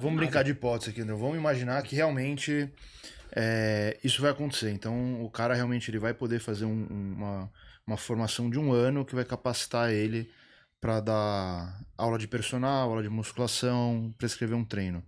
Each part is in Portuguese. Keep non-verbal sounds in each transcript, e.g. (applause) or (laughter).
Vamos brincar de hipótese aqui, André. Vamos imaginar que realmente é, isso vai acontecer. Então, o cara realmente ele vai poder fazer um, uma, uma formação de um ano que vai capacitar ele para dar aula de personal, aula de musculação, prescrever um treino.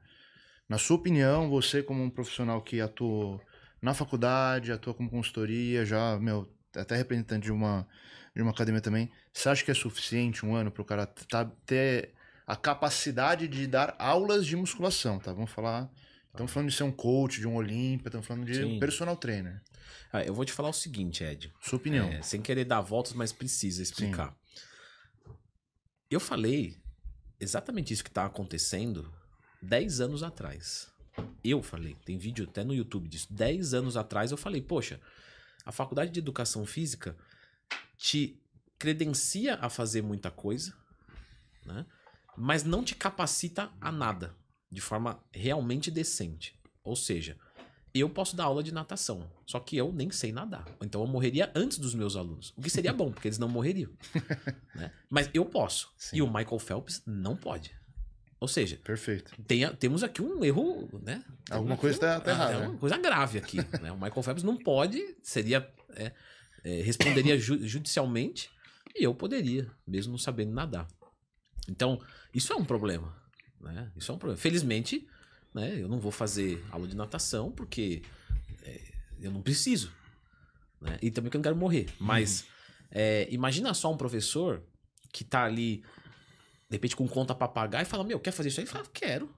Na sua opinião, você como um profissional que atua na faculdade, atua como consultoria, já, meu, até representante de uma, de uma academia também, você acha que é suficiente um ano para o cara tá, ter a capacidade de dar aulas de musculação, tá? Vamos falar. Estamos tá. falando de ser um coach, de um Olímpia, estamos falando de Sim. personal trainer. Ah, eu vou te falar o seguinte, Ed. Sua opinião. É, sem querer dar voltas, mas precisa explicar. Sim. Eu falei exatamente isso que está acontecendo 10 anos atrás. Eu falei, tem vídeo até no YouTube disso. 10 anos atrás eu falei, poxa, a faculdade de educação física te credencia a fazer muita coisa, né? mas não te capacita a nada de forma realmente decente. Ou seja, eu posso dar aula de natação, só que eu nem sei nadar. Então eu morreria antes dos meus alunos, o que seria bom, porque eles não morreriam. (laughs) Né? Mas eu posso. Sim. E o Michael Phelps não pode. Ou seja, Perfeito. Tem, temos aqui um erro, né? alguma coisa está tá ah, errada. É uma né? coisa grave aqui. Né? O Michael Phelps não pode, seria. É, é, responderia ju judicialmente e eu poderia, mesmo não sabendo nadar. Então, isso é um problema. Né? Isso é um problema. Felizmente, né, eu não vou fazer aula de natação porque é, eu não preciso. Né? E também que eu não quero morrer. Mas é, imagina só um professor que tá ali, de repente, com conta pra pagar e fala: Meu, quer fazer isso aí? fala: Quero.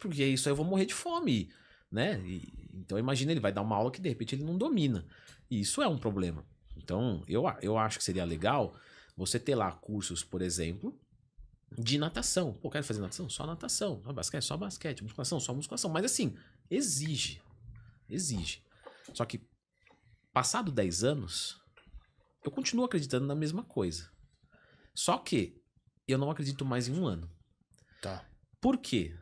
Porque é isso aí eu vou morrer de fome. Né? E, então imagina, ele vai dar uma aula que de repente ele não domina. E isso é um problema. Então, eu, eu acho que seria legal você ter lá cursos, por exemplo, de natação. Pô, quero fazer natação? Só natação. Só basquete? Só basquete. Musculação? Só musculação. Mas assim, exige. Exige. Só que, passado 10 anos, eu continuo acreditando na mesma coisa. Só que eu não acredito mais em um ano. Tá. Por quê?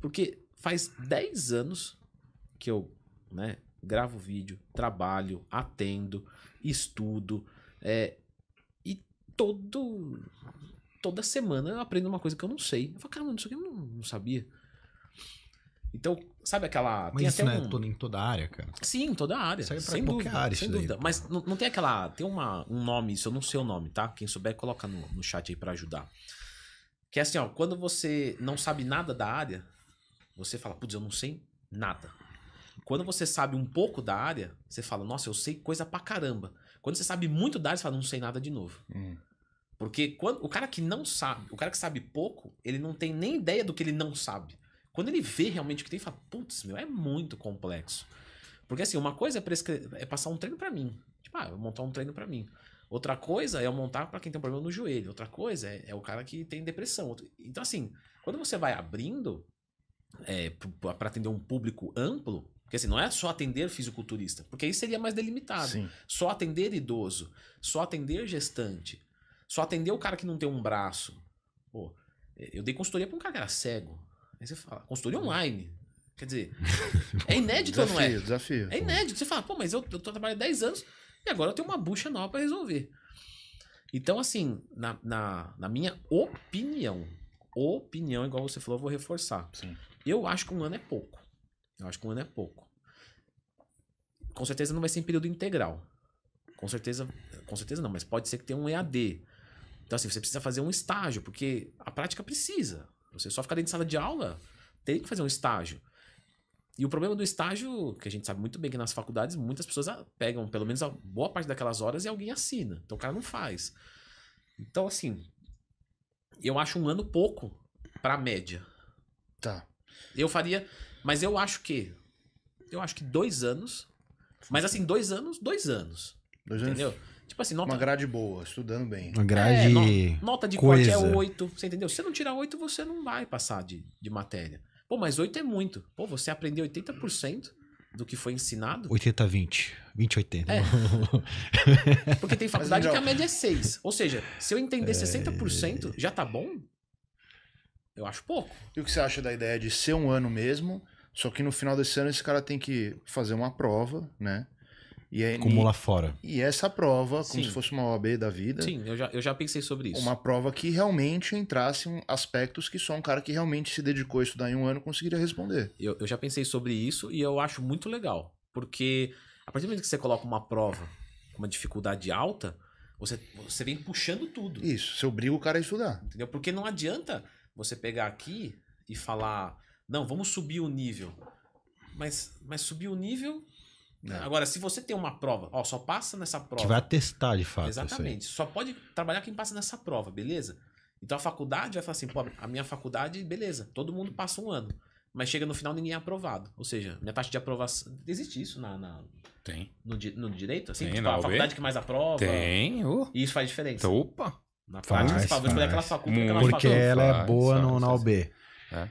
Porque faz 10 anos que eu, né, gravo vídeo, trabalho, atendo, estudo, é, e todo toda semana eu aprendo uma coisa que eu não sei. Eu falo, cara, mano, isso aqui eu não, não sabia. Então, sabe aquela. Mas tem isso até não é um... é toda, em toda a área, cara. Sim, toda a área. Isso é pra sem qualquer dúvida, área, sem dúvida. Daí, Mas não, não, tem aquela. Tem uma, um nome, isso eu não sei o nome, tá? Quem souber, coloca no, no chat aí para ajudar. Que é assim, ó, quando você não sabe nada da área, você fala, putz, eu não sei nada. Quando você sabe um pouco da área, você fala, nossa, eu sei coisa pra caramba. Quando você sabe muito da área, você fala, não sei nada de novo. Hum. Porque quando, o cara que não sabe, o cara que sabe pouco, ele não tem nem ideia do que ele não sabe. Quando ele vê realmente o que tem, ele fala, putz, meu, é muito complexo. Porque assim, uma coisa é, prescre... é passar um treino para mim. Tipo, ah, eu montar um treino para mim. Outra coisa é eu montar para quem tem um problema no joelho. Outra coisa é, é o cara que tem depressão. Então assim, quando você vai abrindo é, para atender um público amplo, porque assim, não é só atender fisiculturista, porque aí seria mais delimitado. Sim. Só atender idoso, só atender gestante, só atender o cara que não tem um braço. Pô, é, eu dei consultoria pra um cara que era cego. Aí você fala, consultoria uhum. online. Quer dizer, (laughs) é inédito desafio, ou não é? Desafio. desafio. É inédito. Você fala, pô, mas eu, eu tô trabalhando 10 anos e agora eu tenho uma bucha nova para resolver. Então, assim, na, na, na, minha opinião, opinião, igual você falou, eu vou reforçar. Sim. Eu acho que um ano é pouco. Eu acho que um ano é pouco. Com certeza não vai ser em período integral. Com certeza, com certeza não, mas pode ser que tenha um EAD. Então, assim, você precisa fazer um estágio, porque a prática precisa. Você só ficar dentro de sala de aula, tem que fazer um estágio. E o problema do estágio, que a gente sabe muito bem que nas faculdades, muitas pessoas ah, pegam pelo menos a boa parte daquelas horas e alguém assina. Então o cara não faz. Então, assim, eu acho um ano pouco pra média. Tá. Eu faria. Mas eu acho que. Eu acho que dois anos. Mas assim, dois anos, dois anos. Dois entendeu? anos. Entendeu? Tipo assim, nota. Uma grade boa, estudando bem. Uma grade. É, no, nota de coisa. corte é 8, você entendeu? Se você não tirar 8, você não vai passar de, de matéria. Pô, mas 8 é muito. Pô, você aprendeu 80% do que foi ensinado. 80, 20. 20, 80. É. (laughs) Porque tem faculdade que a média é 6. Ou seja, se eu entender é... 60%, já tá bom? Eu acho pouco. E o que você acha da ideia de ser um ano mesmo? Só que no final desse ano esse cara tem que fazer uma prova, né? E é Como lá fora. E essa prova, como Sim. se fosse uma OAB da vida. Sim, eu já, eu já pensei sobre isso. Uma prova que realmente entrasse aspectos que só um cara que realmente se dedicou a estudar em um ano conseguiria responder. Eu, eu já pensei sobre isso e eu acho muito legal. Porque a partir do momento que você coloca uma prova com uma dificuldade alta, você, você vem puxando tudo. Isso, você obriga o cara a estudar. Entendeu? Porque não adianta você pegar aqui e falar, não, vamos subir o nível. Mas, mas subir o nível é. Agora, se você tem uma prova, ó, só passa nessa prova. Que vai testar de fato. Exatamente. Só pode trabalhar quem passa nessa prova, beleza? Então a faculdade vai falar assim, pô, a minha faculdade, beleza, todo mundo passa um ano. Mas chega no final ninguém é aprovado. Ou seja, minha taxa de aprovação. Existe isso na. na tem. No, di... no direito? Assim, tem, tipo, a faculdade que mais aprova. Tem. Uh. E isso faz diferença. Então, opa! Na faz, fala, Vou escolher aquela faculdade. Porque ela é boa faz, no, na OB. É.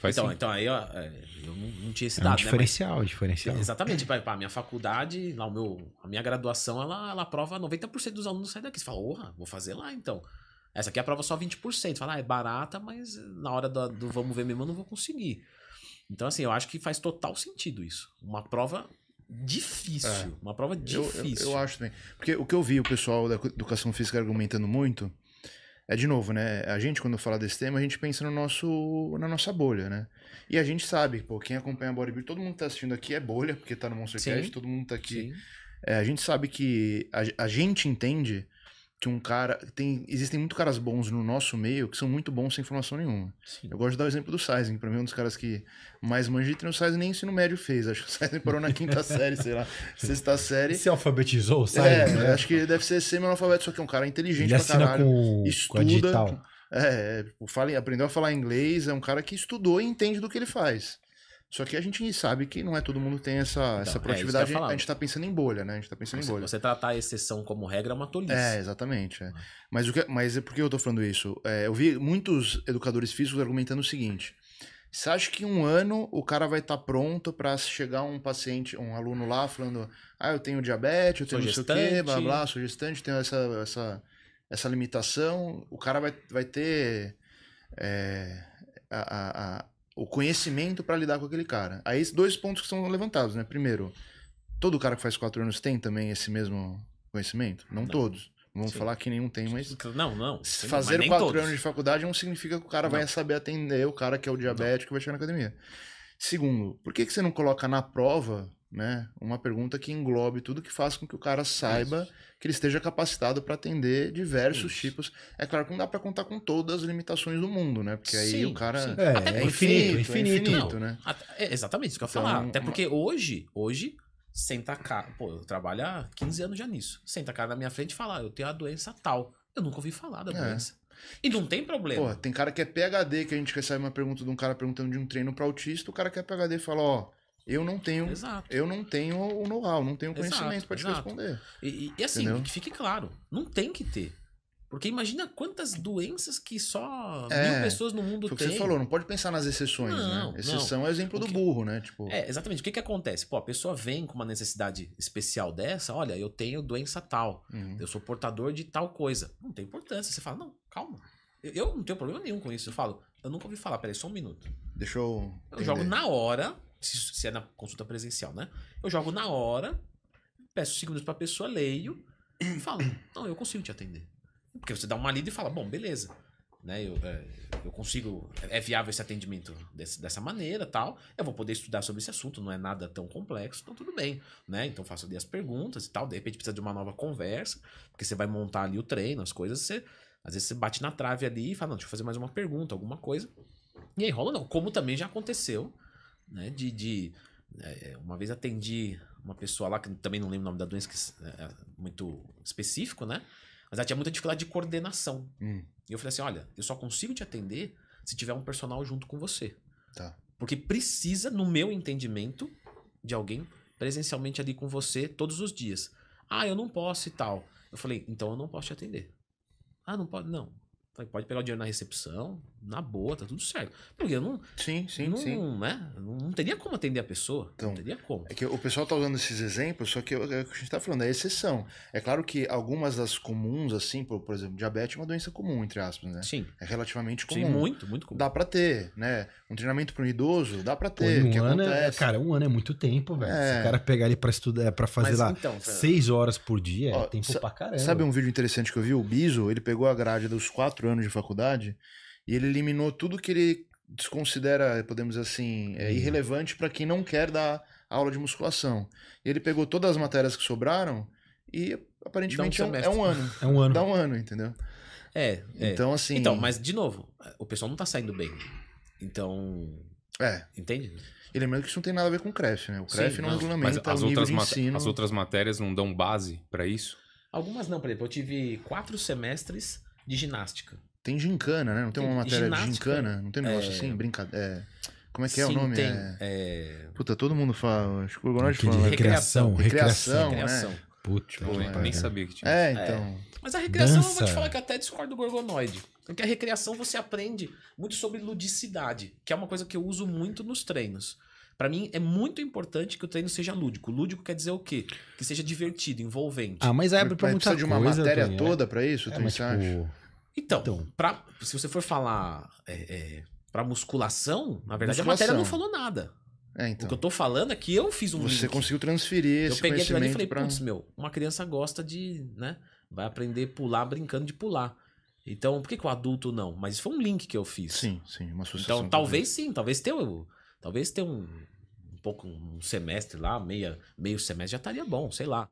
Faz então, sim. então aí é, eu, eu não tinha esse é dado, né, é um diferencial, né? Mas, diferencial. Exatamente. para minha faculdade, lá o meu, a minha graduação, ela, ela prova 90% dos alunos saem daqui. Você fala, porra, vou fazer lá então. Essa aqui é a prova só 20%. Fala, ah, é barata, mas na hora do, do vamos ver mesmo eu não vou conseguir. Então, assim, eu acho que faz total sentido isso. Uma prova difícil. É. Uma prova difícil. Eu, eu, eu acho também. Porque o que eu vi o pessoal da educação física argumentando muito é de novo, né? A gente, quando fala desse tema, a gente pensa no nosso, na nossa bolha, né? E a gente sabe, pô, quem acompanha a Bodybuild, todo mundo que tá assistindo aqui é bolha, porque tá no Monstercast, todo mundo tá aqui. É, a gente sabe que a, a gente entende que um cara. Tem, existem muito caras bons no nosso meio que são muito bons sem formação nenhuma. Sim. Eu gosto de dar o exemplo do Sizing, pra mim, é um dos caras que mais de o Sizing nem ensino médio fez. Acho que o Sizing parou na (laughs) quinta série, sei lá, sexta série. Se alfabetizou o Sizing? É, né? acho que deve ser semi-analfabeto, só que é um cara inteligente Ele pra caralho. Com, estuda. Com é, é tipo, fala, aprendeu a falar inglês, é um cara que estudou e entende do que ele faz. Só que a gente sabe que não é todo mundo tem essa, então, essa é proatividade. É a gente tá pensando em bolha, né? A gente tá pensando você, em bolha. Você tratar a exceção como regra é uma tolice. É, exatamente. É. Ah. Mas, o que, mas é por que eu tô falando isso? É, eu vi muitos educadores físicos argumentando o seguinte. Você acha que em um ano o cara vai estar tá pronto para chegar um paciente, um aluno lá falando, ah, eu tenho diabetes, eu tenho não sei o quê, blá blá, sou gestante, tenho essa, essa, essa limitação. O cara vai, vai ter... É, a, a, o conhecimento para lidar com aquele cara. Aí dois pontos que são levantados, né? Primeiro, todo cara que faz quatro anos tem também esse mesmo conhecimento? Não, não. todos. Não vamos falar que nenhum tem, mas. Não, não. Sim, fazer quatro todos. anos de faculdade não significa que o cara não. vai saber atender o cara que é o diabético não. que vai chegar na academia. Segundo, por que, que você não coloca na prova né? Uma pergunta que englobe tudo que faz com que o cara saiba Isso. que ele esteja capacitado para atender diversos Isso. tipos. É claro que não dá para contar com todas as limitações do mundo, né? Porque aí o cara É, é, infinito, infinito, é infinito, infinito né? É exatamente isso que eu ia então, falar. Até porque uma... hoje, hoje senta a cara, pô, eu trabalho há 15 anos já nisso. Senta a cara na minha frente e fala: ah, "Eu tenho a doença tal". Eu nunca ouvi falar da é. doença. E não tem problema. Pô, tem cara que é PhD, que a gente recebe uma pergunta de um cara perguntando de um treino para autista, o cara que é PhD fala, ó, eu não tenho exato. eu não tenho o know-how, não tenho o conhecimento para te responder. E, e assim, que fique claro, não tem que ter. Porque imagina quantas doenças que só é, mil pessoas no mundo têm. Você falou, não pode pensar nas exceções, né? não, né? Exceção não. é o exemplo que, do burro, né? Tipo... É, exatamente. O que, que acontece? Pô, a pessoa vem com uma necessidade especial dessa, olha, eu tenho doença tal, uhum. eu sou portador de tal coisa. Não tem importância. Você fala, não, calma. Eu, eu não tenho problema nenhum com isso. Eu falo, eu nunca ouvi falar, peraí, só um minuto. Deixa eu. Entender. Eu jogo na hora, se, é na consulta presencial, né? Eu jogo na hora, peço segundos pra pessoa, leio, e (clears throat) falo, não, eu consigo te atender. Porque você dá uma lida e fala, bom, beleza. Né, eu, é, eu consigo, é, é viável esse atendimento desse, dessa maneira tal. Eu vou poder estudar sobre esse assunto, não é nada tão complexo, então tudo bem, né? Então faço ali as perguntas e tal. De repente precisa de uma nova conversa, porque você vai montar ali o treino, as coisas. Você, às vezes você bate na trave ali e fala, não, deixa eu fazer mais uma pergunta, alguma coisa. E aí rola, não. Como também já aconteceu né? De, de é, é, uma vez atendi uma pessoa lá, que também não lembro o nome da doença, que é, é muito específico, né? Mas ela tinha muita dificuldade de coordenação. Hum. E eu falei assim: olha, eu só consigo te atender se tiver um personal junto com você. Tá. Porque precisa, no meu entendimento, de alguém presencialmente ali com você todos os dias. Ah, eu não posso e tal. Eu falei, então eu não posso te atender. Ah, não pode? Não. Pode pegar o dinheiro na recepção, na boa, tá tudo certo. Porque eu não. Sim, sim, não, sim. Né? Não teria como atender a pessoa. Então, não teria como. É que o pessoal tá usando esses exemplos, só que é, é o que a gente tá falando, é exceção. É claro que algumas das comuns, assim, por, por exemplo, diabetes é uma doença comum, entre aspas, né? Sim. É relativamente comum. Sim, muito, muito comum. Dá pra ter, né? Um treinamento pra um idoso, dá pra ter. um que ano é, é, acontece. É, cara, um ano é muito tempo, velho. É. Se o cara pegar ele pra estudar, pra fazer Mas, lá então, seis horas por dia, Ó, é tempo pra caramba. Sabe um vídeo interessante que eu vi? O Biso, ele pegou a grade dos quatro quatro anos de faculdade e ele eliminou tudo que ele desconsidera, podemos dizer assim, é, uhum. irrelevante para quem não quer dar aula de musculação. Ele pegou todas as matérias que sobraram e aparentemente um é, um, é, um, ano. (laughs) É um ano. Dá um ano, entendeu? É, é. Então, assim. Então, mas de novo, o pessoal não tá saindo bem. Então. É. Entende? E lembrando que isso não tem nada a ver com CREF, né? O CREF Sim, não, é não regulamenta é as o nível de ensino. As outras matérias não dão base para isso? Algumas não, por exemplo, eu tive quatro semestres de ginástica. Tem gincana, né? Não tem, tem uma matéria de gincana? Não tem um negócio é... assim? Brincadeira. É... Como é que é o nome? Tem, é... é... Puta, todo mundo fala. Acho que o Gonod fala. Recreação, né? recreação. Recreação. Né? né? Puta, tipo, é, nem sabia que tinha. É, então. É. Mas a recreação, eu vou te falar que até discordo do Gorgonoide. Porque a recreação você aprende muito sobre ludicidade, que é uma coisa que eu uso muito nos treinos. Para mim é muito importante que o treino seja lúdico. Lúdico quer dizer o quê? Que seja divertido, envolvente. Ah, mas é abre para muita coisa. de uma coisa, matéria toda é? para isso, é, tu mas, tipo... Então, então. Pra, se você for falar é, é para musculação, na verdade musculação. a matéria não falou nada. É, então. O que eu tô falando é que eu fiz um Você link. conseguiu transferir eu esse Eu peguei aquilo ali e falei, pra... putz, meu, uma criança gosta de, né? Vai aprender a pular brincando de pular. Então, por que, que o adulto não? Mas foi um link que eu fiz. Sim, sim, uma associação. Então, talvez sim, talvez tenha. Talvez ter um, um pouco, um semestre lá, meia, meio semestre já estaria bom, sei lá.